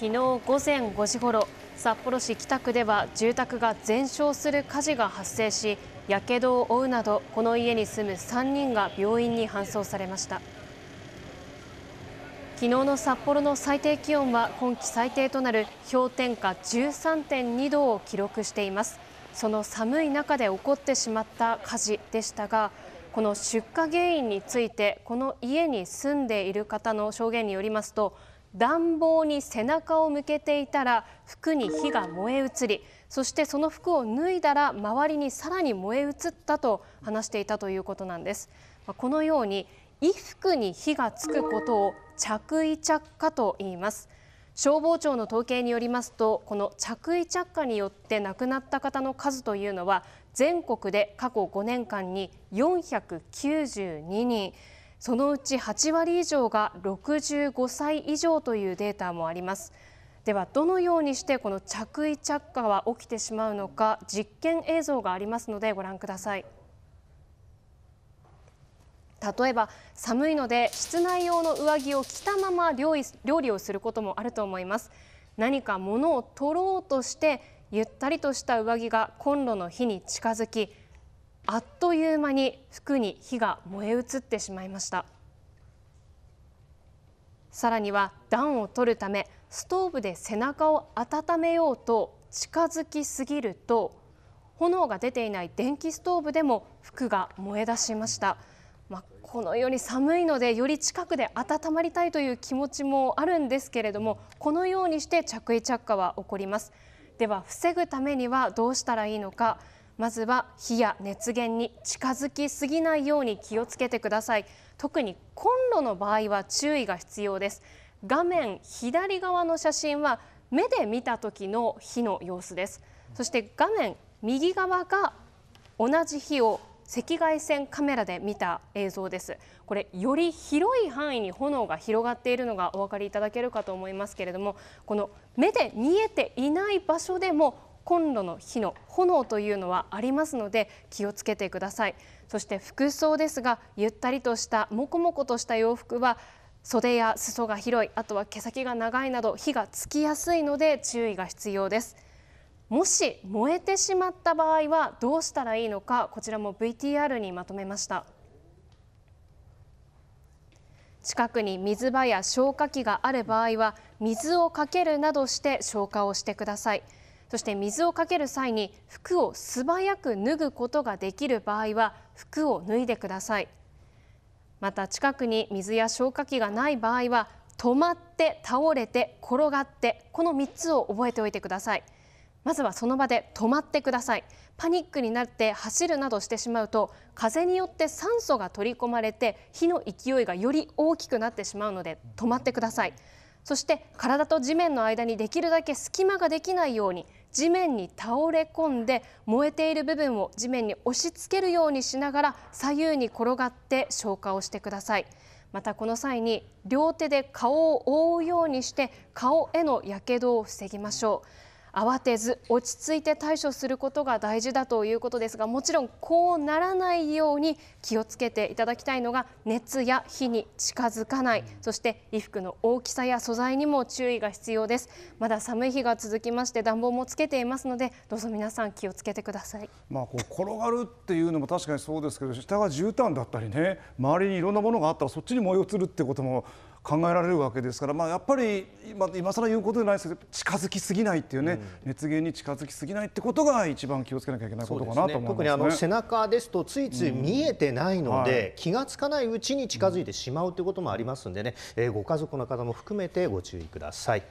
昨日午前5時ごろ札幌市北区では住宅が全焼する火事が発生しやけどを負うなどこの家に住む3人が病院に搬送されました昨日の札幌の最低気温は今季最低となる氷点下13.2度を記録していますその寒い中で起こってしまった火事でしたがこの出火原因についてこの家に住んでいる方の証言によりますと暖房に背中を向けていたら服に火が燃え移りそしてその服を脱いだら周りにさらに燃え移ったと話していたということなんです。このように衣服に火がつくことを着衣着火と言います。消防庁の統計によりますとこの着衣着火によって亡くなった方の数というのは全国で過去5年間に492人。そのうち8割以上が65歳以上というデータもあります。ではどのようにしてこの着衣着火は起きてしまうのか実験映像がありますのでご覧ください例えば寒いので室内用の上着を着たまま料理をすることもあると思います何か物を取ろうとしてゆったりとした上着がコンロの火に近づきあっという間に服に火が燃え移ってしまいましたさらには暖を取るためストーブで背中を温めようと近づきすぎると炎が出ていない電気ストーブでも服が燃え出しました、まあ、このように寒いのでより近くで温まりたいという気持ちもあるんですけれどもこのようにして着衣着火は起こりますでは防ぐためにはどうしたらいいのかまずは火や熱源に近づきすぎないように気をつけてください特にコンロの場合は注意が必要です画面左側の写真は目で見た時の火の様子ですそして画面右側が同じ火を赤外線カメラで見た映像ですこれより広い範囲に炎が広がっているのがお分かりいただけるかと思いますけれどもこの目で見えていない場所でもコンロの火の炎というのはありますので気をつけてくださいそして服装ですがゆったりとしたもこもことした洋服は袖や裾が広いあとは毛先が長いなど火がつきやすいので注意が必要ですもし燃えてしまった場合はどうしたらいいのかこちらも VTR にまとめました近くに水場や消火器がある場合は水をかけるなどして消火をしてください。そして水をかける際に服を素早く脱ぐことができる場合は服を脱いでくださいまた近くに水や消火器がない場合は止まって倒れて転がってこの3つを覚えておいてくださいまずはその場で止まってくださいパニックになって走るなどしてしまうと風によって酸素が取り込まれて火の勢いがより大きくなってしまうので止まってくださいそして体と地面の間にできるだけ隙間ができないように地面に倒れ込んで燃えている部分を地面に押し付けるようにしながら左右に転がって消火をしてください。またこの際に両手で顔を覆うようにして顔への火傷を防ぎましょう。慌てず落ち着いて対処することが大事だということですがもちろんこうならないように気をつけていただきたいのが熱や火に近づかないそして衣服の大きさや素材にも注意が必要ですまだ寒い日が続きまして暖房もつけていますのでどうぞ皆さん気をつけてくださいまあこう転がるっていうのも確かにそうですけど下が絨毯だったりね周りにいろんなものがあったらそっちに燃え移るってことも考えられるわけですから、まあ、やっぱり今今更言うことじゃないですけど近づきすぎないっていうね、うん、熱源に近づきすぎないってことが一番気をつけなきゃいけないことかなと思います、ねすね、特にあの背中ですとついつい見えてないので、うんはい、気がつかないうちに近づいてしまうということもありますんでね、えー、ご家族の方も含めてご注意ください。